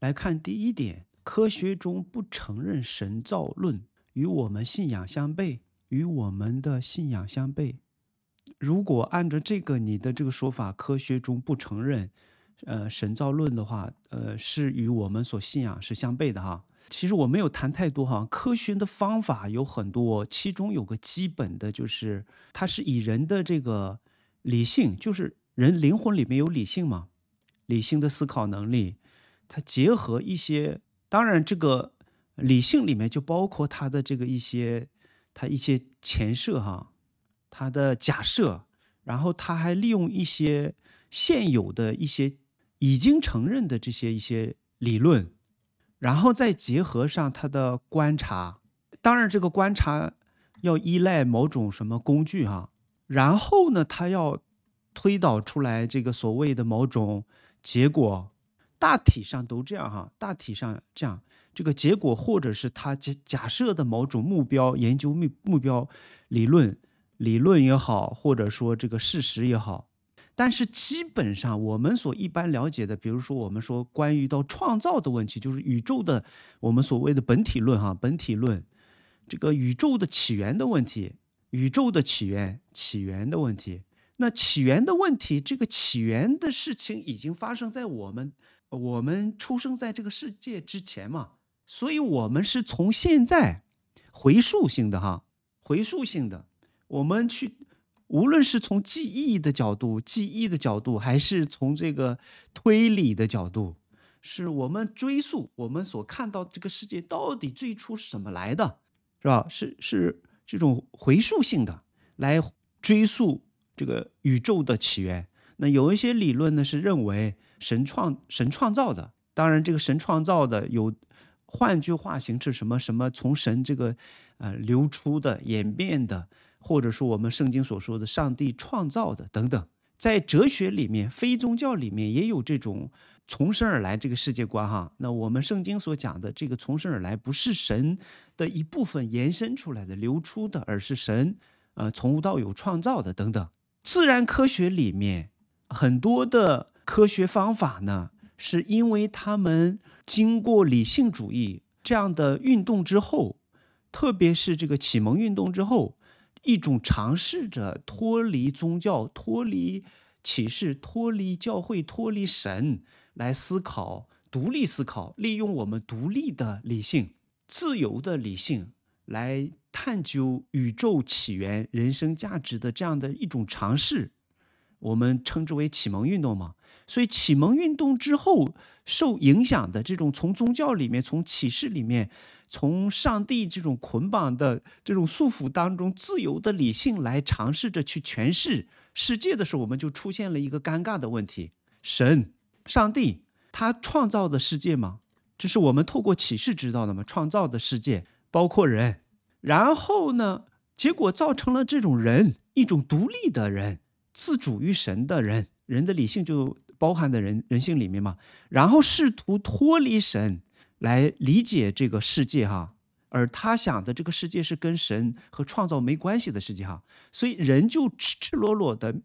来看第一点，科学中不承认神造论，与我们信仰相悖，与我们的信仰相悖。如果按照这个你的这个说法，科学中不承认，呃，神造论的话，呃，是与我们所信仰是相悖的哈。其实我没有谈太多哈，科学的方法有很多，其中有个基本的就是，它是以人的这个理性，就是人灵魂里面有理性嘛，理性的思考能力。他结合一些，当然这个理性里面就包括他的这个一些，他一些前设哈，他的假设，然后他还利用一些现有的一些已经承认的这些一些理论，然后再结合上他的观察，当然这个观察要依赖某种什么工具哈，然后呢，他要推导出来这个所谓的某种结果。大体上都这样哈，大体上这样，这个结果或者是他假假设的某种目标研究目目标理论理论也好，或者说这个事实也好，但是基本上我们所一般了解的，比如说我们说关于到创造的问题，就是宇宙的我们所谓的本体论哈，本体论这个宇宙的起源的问题，宇宙的起源起源的问题。那起源的问题，这个起源的事情已经发生在我们，我们出生在这个世界之前嘛，所以我们是从现在回溯性的哈，回溯性的，我们去，无论是从记忆的角度、记忆的角度，还是从这个推理的角度，是我们追溯我们所看到这个世界到底最初是怎么来的，是吧？是是这种回溯性的来追溯。这个宇宙的起源，那有一些理论呢是认为神创神创造的。当然，这个神创造的有幻句化形式，什么什么从神这个呃流出的、演变的，或者说我们圣经所说的上帝创造的等等。在哲学里面、非宗教里面也有这种从生而来这个世界观哈。那我们圣经所讲的这个从生而来，不是神的一部分延伸出来的流出的，而是神呃从无到有创造的等等。自然科学里面很多的科学方法呢，是因为他们经过理性主义这样的运动之后，特别是这个启蒙运动之后，一种尝试着脱离宗教、脱离启示、脱离教会、脱离神来思考，独立思考，利用我们独立的理性、自由的理性。来探究宇宙起源、人生价值的这样的一种尝试，我们称之为启蒙运动嘛。所以启蒙运动之后，受影响的这种从宗教里面、从启示里面、从上帝这种捆绑的这种束缚当中，自由的理性来尝试着去诠释世界的时候，我们就出现了一个尴尬的问题：神、上帝，他创造的世界吗？这是我们透过启示知道的吗？创造的世界。包括人，然后呢？结果造成了这种人一种独立的人、自主于神的人，人的理性就包含在人人性里面嘛。然后试图脱离神来理解这个世界哈，而他想的这个世界是跟神和创造没关系的世界哈。所以人就赤赤裸裸的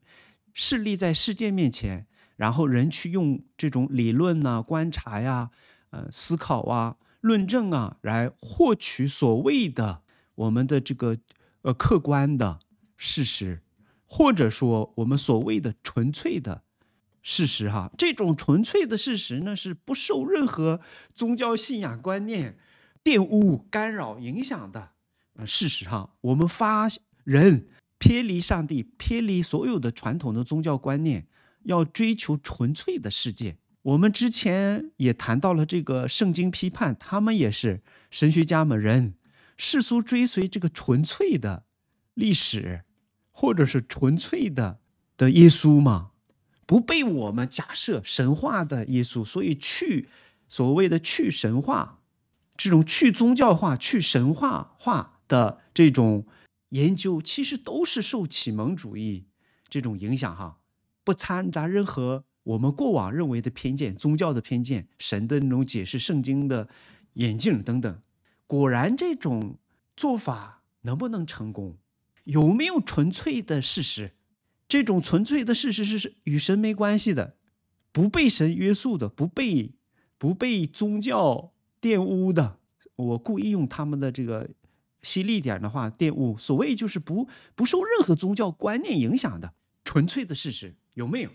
势立在世界面前，然后人去用这种理论呐、观察呀、呃、思考啊。论证啊，来获取所谓的我们的这个呃客观的事实，或者说我们所谓的纯粹的事实哈。这种纯粹的事实呢，是不受任何宗教信仰观念玷污、干扰、影响的。事实上，我们发人偏离上帝，偏离所有的传统的宗教观念，要追求纯粹的世界。我们之前也谈到了这个圣经批判，他们也是神学家们人世俗追随这个纯粹的历史，或者是纯粹的的耶稣嘛，不被我们假设神话的耶稣，所以去所谓的去神话，这种去宗教化、去神话化的这种研究，其实都是受启蒙主义这种影响哈，不掺杂任何。我们过往认为的偏见、宗教的偏见、神的那种解释圣经的眼镜等等，果然这种做法能不能成功？有没有纯粹的事实？这种纯粹的事实是与神没关系的，不被神约束的，不被不被宗教玷污的。我故意用他们的这个犀利点的话，玷污所谓就是不不受任何宗教观念影响的纯粹的事实，有没有？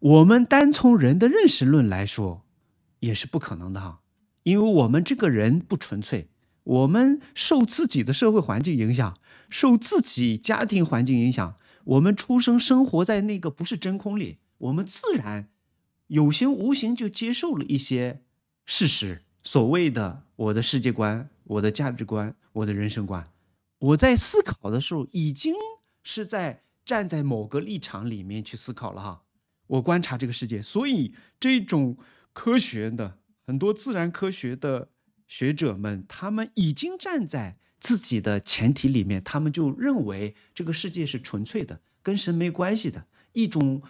我们单从人的认识论来说，也是不可能的哈，因为我们这个人不纯粹，我们受自己的社会环境影响，受自己家庭环境影响，我们出生生活在那个不是真空里，我们自然有形无形就接受了一些事实，所谓的我的世界观、我的价值观、我的人生观，我在思考的时候已经是在站在某个立场里面去思考了哈。我观察这个世界，所以这种科学的很多自然科学的学者们，他们已经站在自己的前提里面，他们就认为这个世界是纯粹的，跟神没关系的。一种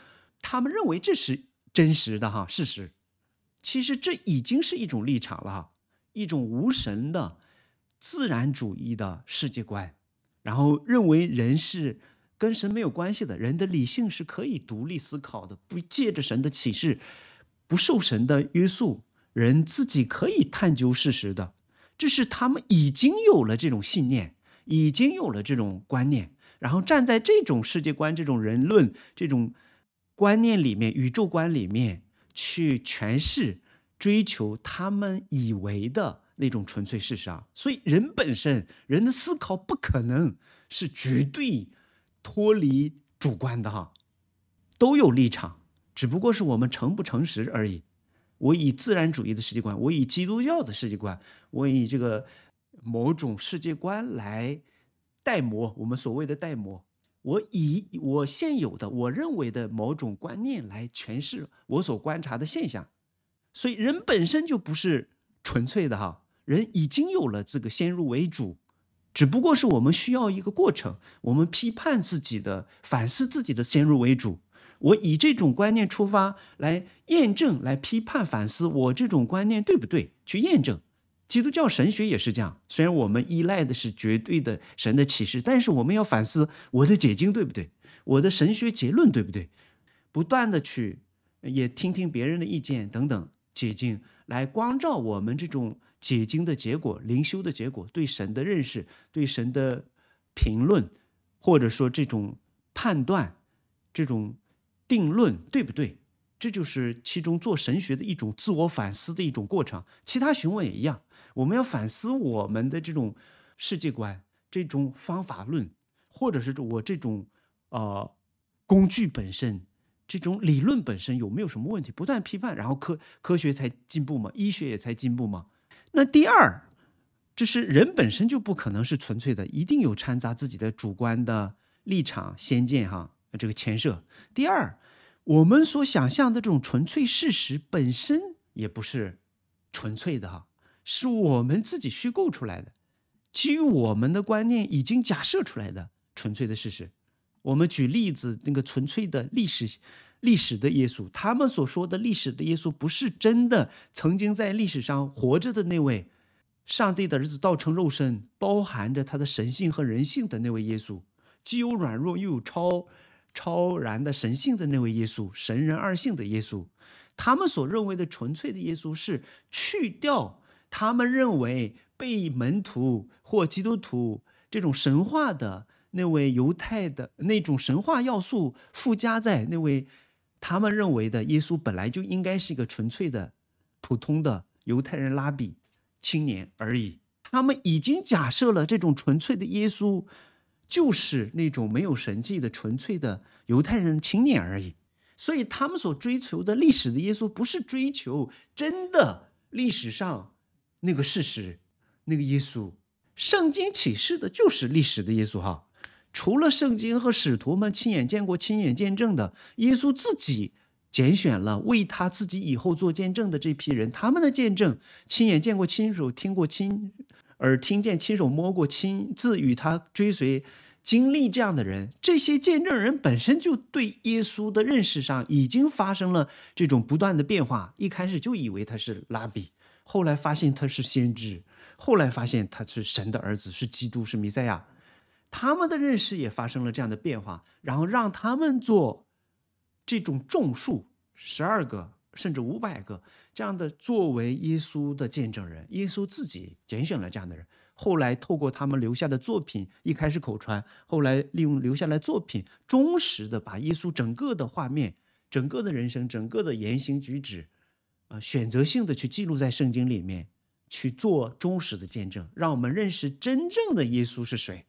他们认为这是真实的哈事实，其实这已经是一种立场了哈，一种无神的自然主义的世界观，然后认为人是。跟神没有关系的人的理性是可以独立思考的，不借着神的启示，不受神的约束，人自己可以探究事实的。这是他们已经有了这种信念，已经有了这种观念，然后站在这种世界观、这种人论、这种观念里面、宇宙观里面去诠释、追求他们以为的那种纯粹事实啊。所以，人本身、人的思考不可能是绝对。脱离主观的哈，都有立场，只不过是我们诚不诚实而已。我以自然主义的世界观，我以基督教的世界观，我以这个某种世界观来代模，我们所谓的代模，我以我现有的、我认为的某种观念来诠释我所观察的现象。所以人本身就不是纯粹的哈，人已经有了这个先入为主。只不过是我们需要一个过程，我们批判自己的、反思自己的先入为主。我以这种观念出发来验证、来批判、反思，我这种观念对不对？去验证。基督教神学也是这样，虽然我们依赖的是绝对的神的启示，但是我们要反思我的解经对不对，我的神学结论对不对，不断的去也听听别人的意见等等解经，来光照我们这种。解经的结果、灵修的结果，对神的认识、对神的评论，或者说这种判断、这种定论，对不对？这就是其中做神学的一种自我反思的一种过程。其他询问也一样，我们要反思我们的这种世界观、这种方法论，或者是我这种呃工具本身、这种理论本身有没有什么问题？不断批判，然后科科学才进步嘛，医学也才进步嘛。那第二，这是人本身就不可能是纯粹的，一定有掺杂自己的主观的立场、先见哈，这个前设。第二，我们所想象的这种纯粹事实本身也不是纯粹的哈，是我们自己虚构出来的，基于我们的观念已经假设出来的纯粹的事实。我们举例子，那个纯粹的历史。历史的耶稣，他们所说的“历史的耶稣”不是真的曾经在历史上活着的那位上帝的儿子，道成肉身，包含着他的神性和人性的那位耶稣，既有软弱又有超超然的神性的那位耶稣，神人二性的耶稣。他们所认为的纯粹的耶稣，是去掉他们认为被门徒或基督徒这种神话的那位犹太的那种神话要素附加在那位。他们认为的耶稣本来就应该是一个纯粹的、普通的犹太人拉比青年而已。他们已经假设了这种纯粹的耶稣就是那种没有神迹的纯粹的犹太人青年而已。所以，他们所追求的历史的耶稣不是追求真的历史上那个事实那个耶稣。圣经启示的就是历史的耶稣哈。除了圣经和使徒们亲眼见过、亲眼见证的，耶稣自己拣选了为他自己以后做见证的这批人，他们的见证，亲眼见过、亲手听过、亲耳听见、亲手摸过、亲自与他追随经历这样的人，这些见证人本身就对耶稣的认识上已经发生了这种不断的变化。一开始就以为他是拉比，后来发现他是先知，后来发现他是神的儿子，是基督，是弥赛亚。他们的认识也发生了这样的变化，然后让他们做这种种树，十二个甚至五百个这样的作为耶稣的见证人。耶稣自己拣选了这样的人，后来透过他们留下的作品，一开始口传，后来利用留下来作品，忠实的把耶稣整个的画面、整个的人生、整个的言行举止，啊，选择性的去记录在圣经里面，去做忠实的见证，让我们认识真正的耶稣是谁。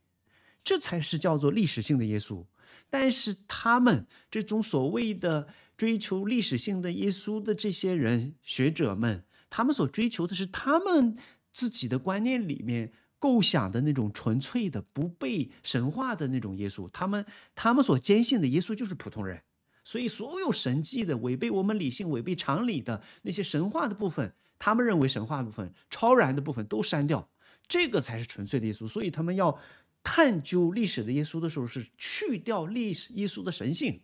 这才是叫做历史性的耶稣，但是他们这种所谓的追求历史性的耶稣的这些人学者们，他们所追求的是他们自己的观念里面构想的那种纯粹的、不被神化的那种耶稣。他们他们所坚信的耶稣就是普通人，所以所有神迹的、违背我们理性、违背常理的那些神话的部分，他们认为神话部分、超然的部分都删掉，这个才是纯粹的耶稣。所以他们要。探究历史的耶稣的时候，是去掉历史耶稣的神性，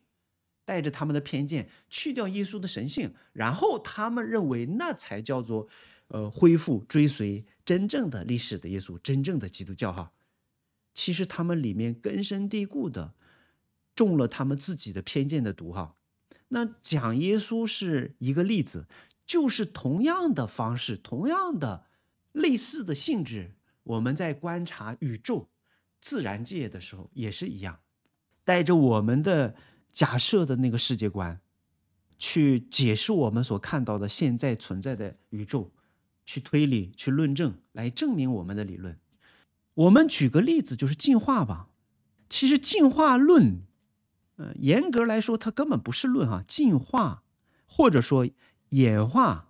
带着他们的偏见去掉耶稣的神性，然后他们认为那才叫做，呃，恢复追随真正的历史的耶稣，真正的基督教哈。其实他们里面根深蒂固的中了他们自己的偏见的毒哈。那讲耶稣是一个例子，就是同样的方式，同样的类似的性质，我们在观察宇宙。自然界的时候也是一样，带着我们的假设的那个世界观，去解释我们所看到的现在存在的宇宙，去推理、去论证，来证明我们的理论。我们举个例子，就是进化吧。其实进化论，呃，严格来说，它根本不是论哈，进化或者说演化。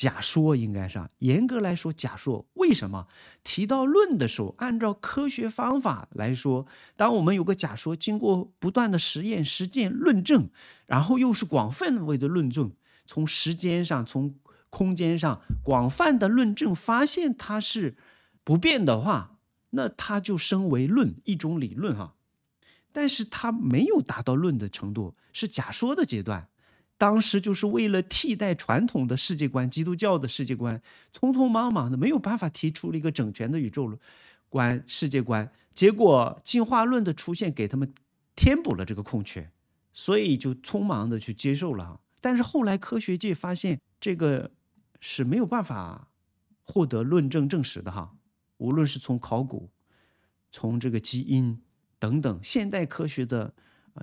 假说应该是啊，严格来说，假说为什么提到论的时候，按照科学方法来说，当我们有个假说，经过不断的实验、实践、论证，然后又是广范围的论证，从时间上、从空间上广泛的论证，发现它是不变的话，那它就升为论一种理论哈，但是它没有达到论的程度，是假说的阶段。当时就是为了替代传统的世界观，基督教的世界观，匆匆忙忙的没有办法提出了一个整全的宇宙观世界观，结果进化论的出现给他们填补了这个空缺，所以就匆忙的去接受了。但是后来科学界发现这个是没有办法获得论证证实的哈，无论是从考古，从这个基因等等现代科学的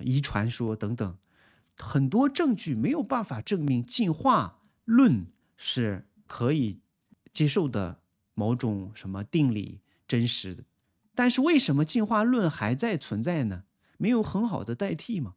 遗传说等等。很多证据没有办法证明进化论是可以接受的某种什么定理真实的，但是为什么进化论还在存在呢？没有很好的代替吗？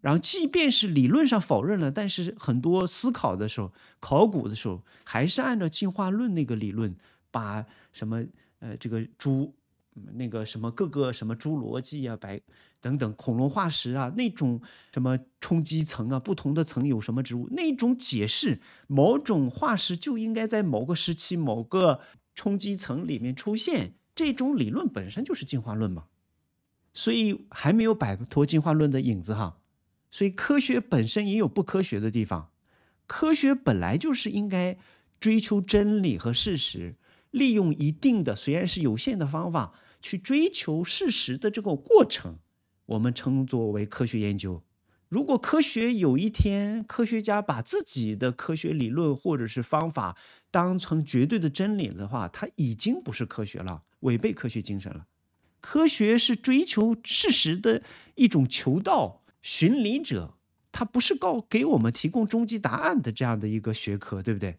然后，即便是理论上否认了，但是很多思考的时候，考古的时候，还是按照进化论那个理论，把什么呃这个猪那个什么各个什么侏罗纪啊白。等等，恐龙化石啊，那种什么冲击层啊，不同的层有什么植物？那种解释某种化石就应该在某个时期、某个冲击层里面出现，这种理论本身就是进化论嘛。所以还没有摆脱进化论的影子哈。所以科学本身也有不科学的地方。科学本来就是应该追求真理和事实，利用一定的虽然是有限的方法去追求事实的这个过程。我们称作为科学研究。如果科学有一天，科学家把自己的科学理论或者是方法当成绝对的真理的话，它已经不是科学了，违背科学精神了。科学是追求事实的一种求道寻理者，它不是告给我们提供终极答案的这样的一个学科，对不对？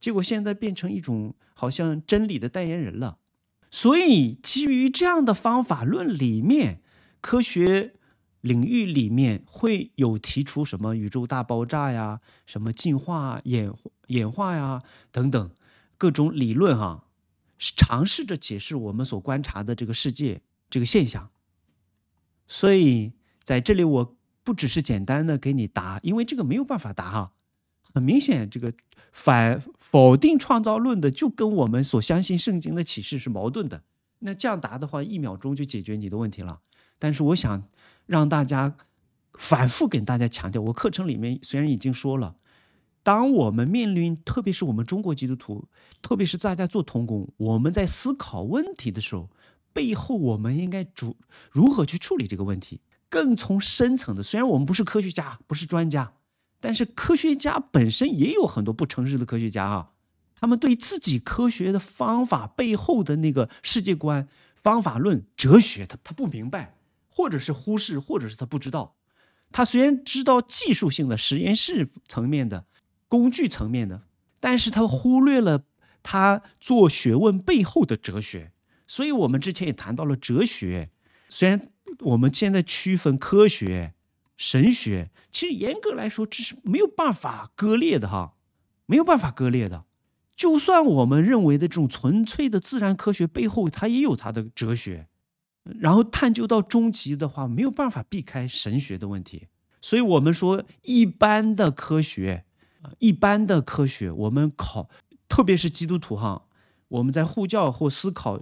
结果现在变成一种好像真理的代言人了。所以，基于这样的方法论里面。科学领域里面会有提出什么宇宙大爆炸呀，什么进化演演化呀等等各种理论哈，是尝试着解释我们所观察的这个世界这个现象。所以在这里我不只是简单的给你答，因为这个没有办法答哈。很明显，这个反否定创造论的就跟我们所相信圣经的启示是矛盾的。那这样答的话，一秒钟就解决你的问题了。但是我想让大家反复跟大家强调，我课程里面虽然已经说了，当我们面临，特别是我们中国基督徒，特别是大家做童工，我们在思考问题的时候，背后我们应该主如何去处理这个问题？更从深层的，虽然我们不是科学家，不是专家，但是科学家本身也有很多不诚实的科学家啊，他们对自己科学的方法背后的那个世界观、方法论、哲学，他他不明白。或者是忽视，或者是他不知道。他虽然知道技术性的、实验室层面的、工具层面的，但是他忽略了他做学问背后的哲学。所以我们之前也谈到了哲学。虽然我们现在区分科学、神学，其实严格来说这是没有办法割裂的哈，没有办法割裂的。就算我们认为的这种纯粹的自然科学背后，它也有它的哲学。然后探究到终极的话，没有办法避开神学的问题。所以，我们说一般的科学，一般的科学，我们考，特别是基督徒哈，我们在互教或思考，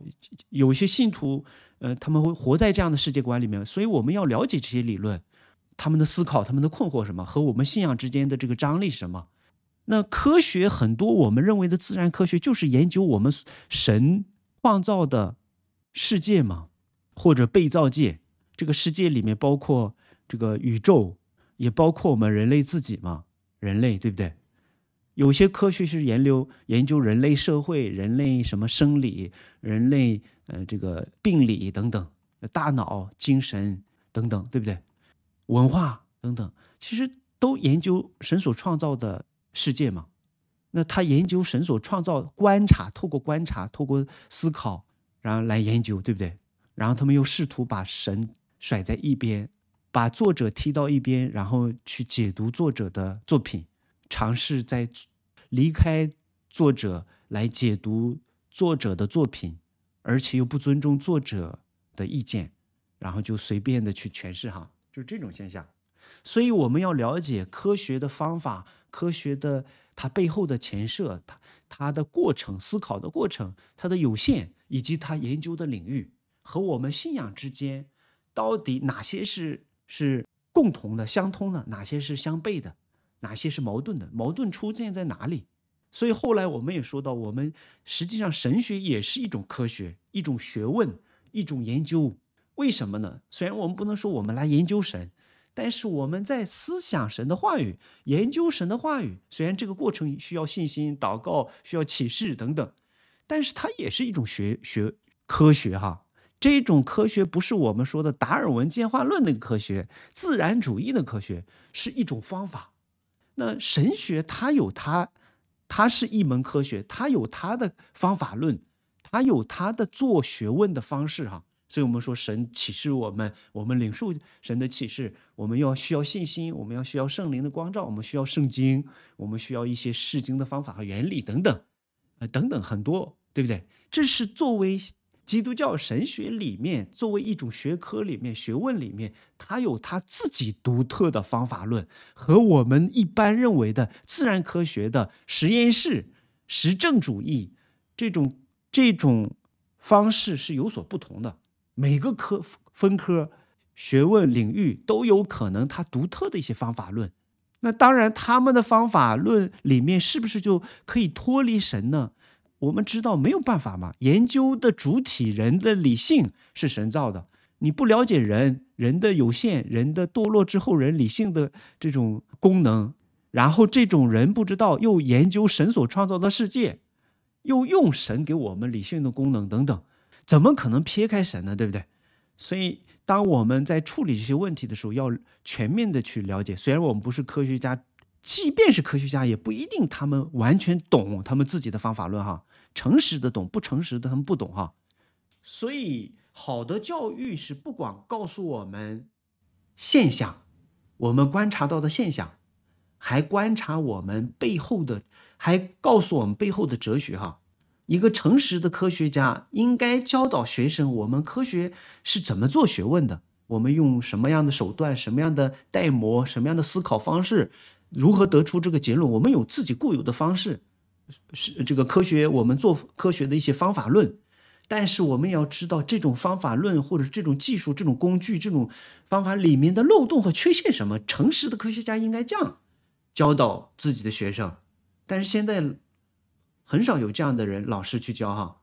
有些信徒，呃，他们会活在这样的世界观里面。所以，我们要了解这些理论，他们的思考，他们的困惑什么，和我们信仰之间的这个张力什么。那科学很多，我们认为的自然科学就是研究我们神创造的世界吗？或者被造界，这个世界里面包括这个宇宙，也包括我们人类自己嘛？人类对不对？有些科学是研究研究人类社会、人类什么生理、人类呃这个病理等等、大脑、精神等等，对不对？文化等等，其实都研究神所创造的世界嘛？那他研究神所创造，观察，透过观察，透过思考，然后来研究，对不对？然后他们又试图把神甩在一边，把作者踢到一边，然后去解读作者的作品，尝试在离开作者来解读作者的作品，而且又不尊重作者的意见，然后就随便的去诠释哈，就这种现象。所以我们要了解科学的方法，科学的它背后的前设，它它的过程、思考的过程、它的有限以及它研究的领域。和我们信仰之间，到底哪些是是共同的、相通的？哪些是相悖的？哪些是矛盾的？矛盾出现在哪里？所以后来我们也说到，我们实际上神学也是一种科学、一种学问、一种研究。为什么呢？虽然我们不能说我们来研究神，但是我们在思想神的话语、研究神的话语。虽然这个过程需要信心、祷告、需要启示等等，但是它也是一种学学科学哈。这种科学不是我们说的达尔文进化论那个科学，自然主义的科学是一种方法。那神学它有它，它是一门科学，它有它的方法论，它有它的做学问的方式哈。所以我们说神启示我们，我们领受神的启示，我们要需要信心，我们要需要圣灵的光照，我们需要圣经，我们需要一些释经的方法和原理等等，啊，等等很多，对不对？这是作为。基督教神学里面作为一种学科里面学问里面，它有它自己独特的方法论，和我们一般认为的自然科学的实验室实证主义这种这种方式是有所不同的。每个科分科学问领域都有可能它独特的一些方法论。那当然，他们的方法论里面是不是就可以脱离神呢？我们知道没有办法嘛？研究的主体，人的理性是神造的。你不了解人，人的有限，人的堕落之后，人理性的这种功能，然后这种人不知道又研究神所创造的世界，又用神给我们理性的功能等等，怎么可能撇开神呢？对不对？所以，当我们在处理这些问题的时候，要全面的去了解。虽然我们不是科学家，即便是科学家，也不一定他们完全懂他们自己的方法论，哈。诚实的懂，不诚实的他们不懂哈。所以，好的教育是不管告诉我们现象，我们观察到的现象，还观察我们背后的，还告诉我们背后的哲学哈。一个诚实的科学家应该教导学生，我们科学是怎么做学问的，我们用什么样的手段，什么样的代模，什么样的思考方式，如何得出这个结论，我们有自己固有的方式。是这个科学，我们做科学的一些方法论，但是我们也要知道这种方法论或者这种技术、这种工具、这种方法里面的漏洞和缺陷什么。诚实的科学家应该这样教导自己的学生，但是现在很少有这样的人老师去教哈，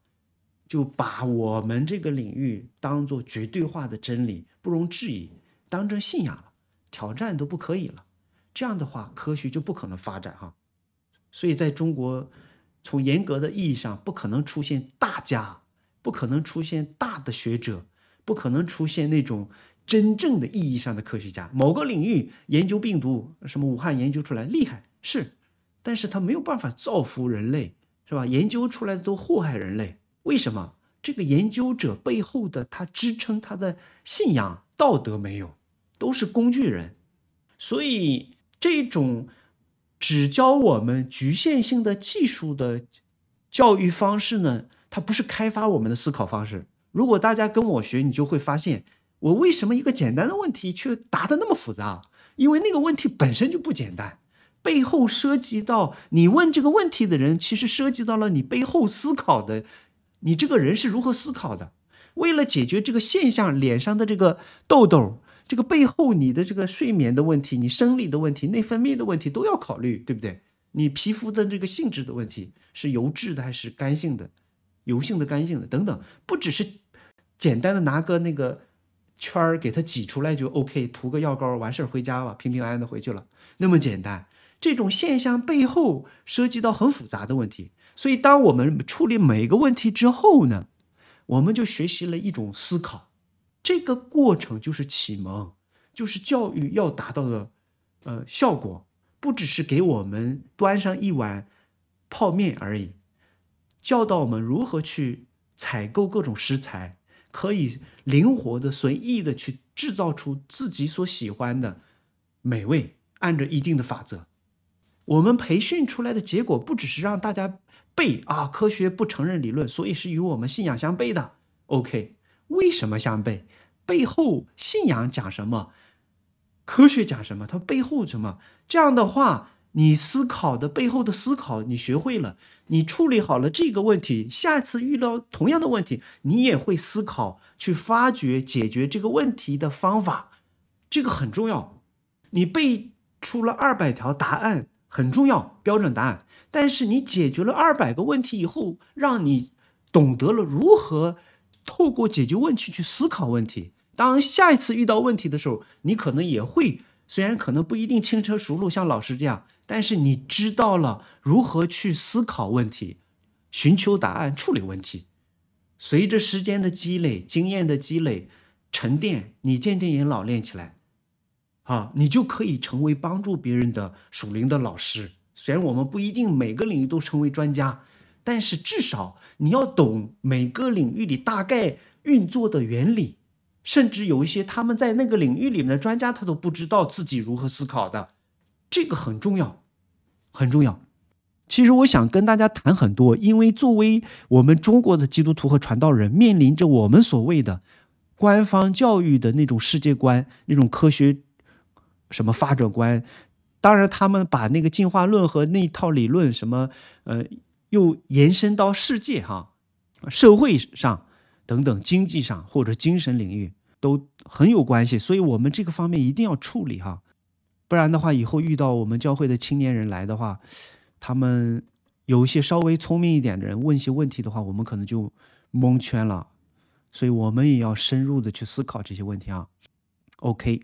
就把我们这个领域当做绝对化的真理，不容置疑，当成信仰了，挑战都不可以了。这样的话，科学就不可能发展哈。所以，在中国，从严格的意义上，不可能出现大家，不可能出现大的学者，不可能出现那种真正的意义上的科学家。某个领域研究病毒，什么武汉研究出来厉害是，但是他没有办法造福人类，是吧？研究出来的都祸害人类，为什么？这个研究者背后的他支撑他的信仰道德没有，都是工具人，所以这种。只教我们局限性的技术的教育方式呢？它不是开发我们的思考方式。如果大家跟我学，你就会发现我为什么一个简单的问题却答得那么复杂？因为那个问题本身就不简单，背后涉及到你问这个问题的人，其实涉及到了你背后思考的，你这个人是如何思考的？为了解决这个现象脸上的这个痘痘。这个背后，你的这个睡眠的问题，你生理的问题，内分泌的问题都要考虑，对不对？你皮肤的这个性质的问题，是油质的还是干性的，油性的、干性的等等，不只是简单的拿个那个圈儿给它挤出来就 OK，涂个药膏完事儿回家吧，平平安安的回去了，那么简单。这种现象背后涉及到很复杂的问题，所以当我们处理每一个问题之后呢，我们就学习了一种思考。这个过程就是启蒙，就是教育要达到的，呃，效果，不只是给我们端上一碗泡面而已，教导我们如何去采购各种食材，可以灵活的、随意的去制造出自己所喜欢的美味，按照一定的法则。我们培训出来的结果，不只是让大家背啊，科学不承认理论，所以是与我们信仰相悖的。OK。为什么相背？背后信仰讲什么？科学讲什么？它背后什么？这样的话，你思考的背后的思考，你学会了，你处理好了这个问题，下次遇到同样的问题，你也会思考去发掘解决这个问题的方法。这个很重要。你背出了二百条答案很重要，标准答案。但是你解决了二百个问题以后，让你懂得了如何。透过解决问题去思考问题，当下一次遇到问题的时候，你可能也会，虽然可能不一定轻车熟路，像老师这样，但是你知道了如何去思考问题，寻求答案，处理问题。随着时间的积累，经验的积累，沉淀，你渐渐也老练起来，啊，你就可以成为帮助别人的属灵的老师。虽然我们不一定每个领域都成为专家。但是至少你要懂每个领域里大概运作的原理，甚至有一些他们在那个领域里面的专家，他都不知道自己如何思考的，这个很重要，很重要。其实我想跟大家谈很多，因为作为我们中国的基督徒和传道人，面临着我们所谓的官方教育的那种世界观、那种科学什么发展观，当然他们把那个进化论和那套理论什么，呃。又延伸到世界哈，社会上等等，经济上或者精神领域都很有关系，所以我们这个方面一定要处理哈，不然的话，以后遇到我们教会的青年人来的话，他们有一些稍微聪明一点的人问些问题的话，我们可能就蒙圈了，所以我们也要深入的去思考这些问题啊。OK。